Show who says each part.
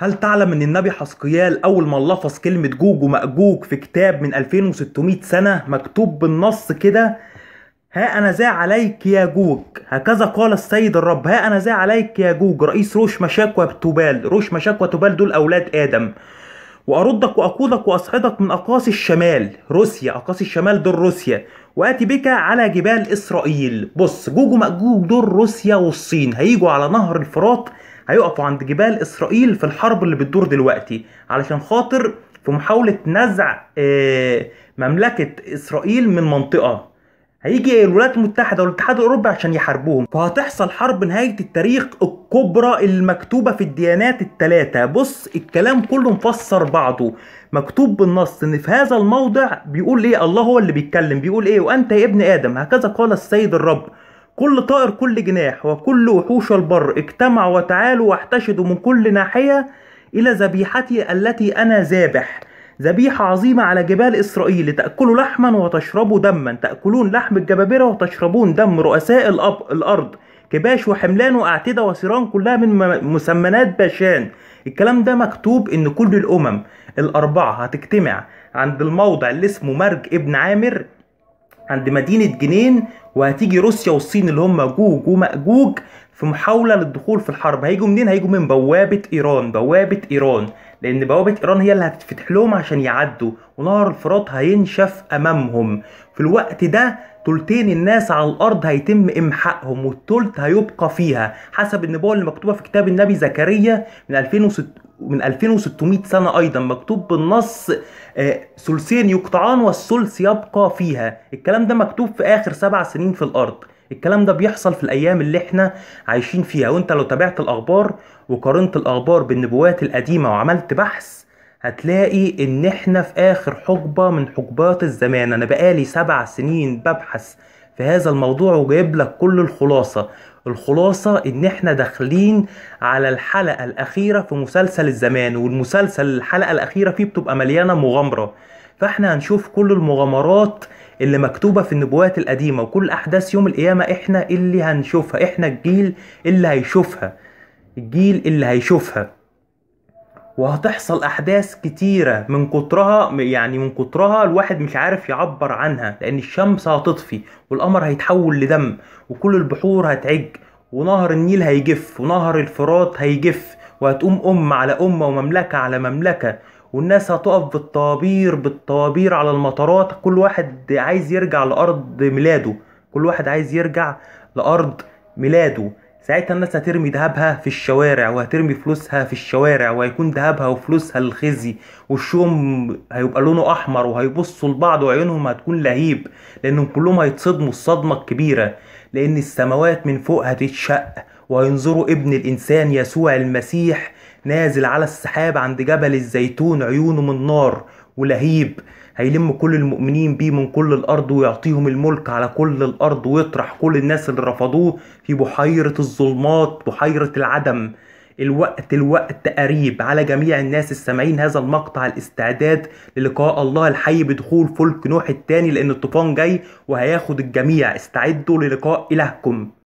Speaker 1: هل تعلم ان النبي حسقيال اول ما لفظ كلمة جوج ومأجوج في كتاب من 2600 سنة مكتوب بالنص كده ها أنا ذا عليك يا جوج هكذا قال السيد الرب ها أنا ذا عليك يا جوج رئيس روش مشاكوى توبال روش مشاكوى توبال دول أولاد آدم وأردك وأقودك وأصعدك من أقاصي الشمال روسيا أقاصي الشمال دول روسيا وآتي بك على جبال إسرائيل بص جوج ومأجوج دول روسيا والصين هيجوا على نهر الفرات هيقفوا عند جبال اسرائيل في الحرب اللي بتدور دلوقتي علشان خاطر في محاولة نزع آه، مملكة اسرائيل من منطقة هيجي الولايات المتحدة والاتحاد الاوروبي عشان يحاربوهم فهتحصل حرب نهاية التاريخ الكبرى المكتوبة في الديانات التلاتة بص الكلام كله مفسر بعضه مكتوب بالنص ان في هذا الموضع بيقول ايه الله هو اللي بيتكلم بيقول ايه وانت يا ابن ادم هكذا قال السيد الرب كل طائر كل جناح وكل وحوش البر اجتمعوا وتعالوا واحتشدوا من كل ناحية إلى ذبيحتي التي أنا ذابح ذبيحة عظيمة على جبال إسرائيل تأكلوا لحما وتشربوا دما تأكلون لحم الجبابرة وتشربون دم رؤساء الأرض كباش وحملان وأعتدة وسيران كلها من مسمنات باشان الكلام ده مكتوب إن كل الأمم الأربعة هتجتمع عند الموضع اللي اسمه مرج ابن عامر عند مدينة جنين وهتيجي روسيا والصين اللي هم جوج ومأجوج في محاولة للدخول في الحرب هيجوا منين هيجوا من بوابة إيران بوابة إيران لأن بوابة إيران هي اللي هتتفتح لهم عشان يعدوا ونهر الفرات هينشف أمامهم في الوقت ده تلتين الناس على الارض هيتم امحائهم والتلت هيبقى فيها حسب النبوه اللي مكتوبه في كتاب النبي زكريا من 2006 من 2600 سنة أيضا مكتوب بالنص آه، ثلثين يقطعان والثلث يبقى فيها الكلام ده مكتوب في آخر سبع سنين في الأرض الكلام ده بيحصل في الأيام اللي احنا عايشين فيها وانت لو تابعت الأخبار وقارنت الأخبار بالنبوات القديمة وعملت بحث هتلاقي ان احنا في اخر حقبة من حقبات الزمان انا بقالي سبع سنين ببحث في هذا الموضوع وجايب لك كل الخلاصة الخلاصة ان احنا داخلين على الحلقة الاخيرة في مسلسل الزمان والمسلسل الحلقة الاخيرة فيه بتبقى مليانة مغامرة فاحنا هنشوف كل المغامرات اللي مكتوبة في النبوات القديمة وكل احداث يوم القيامة احنا اللي هنشوفها احنا الجيل اللي هيشوفها الجيل اللي هيشوفها وهتحصل احداث كتيره من كترها يعني من كترها الواحد مش عارف يعبر عنها لان الشمس هتطفي والقمر هيتحول لدم وكل البحور هتعج ونهر النيل هيجف ونهر الفرات هيجف وهتقوم أمة على أمة ومملكة على مملكة والناس هتقف بالطوابير بالطوابير على المطارات كل واحد عايز يرجع لأرض ميلاده كل واحد عايز يرجع لأرض ميلاده ساعتها الناس هترمي ذهبها في الشوارع وهترمي فلوسها في الشوارع وهيكون ذهبها وفلوسها الخزي وشهم هيبقى لونه احمر وهيبصوا لبعض وعيونهم هتكون لهيب لانهم كلهم هيتصدموا الصدمه الكبيره لان السماوات من فوق هتتشق وهينظروا ابن الانسان يسوع المسيح نازل على السحاب عند جبل الزيتون عيونه من نار ولهيب هيلم كل المؤمنين بيه من كل الارض ويعطيهم الملك على كل الارض ويطرح كل الناس اللي رفضوه في بحيره الظلمات بحيره العدم الوقت الوقت قريب على جميع الناس السامعين هذا المقطع الاستعداد للقاء الله الحي بدخول فلك نوح الثاني لان الطوفان جاي وهياخد الجميع استعدوا للقاء الهكم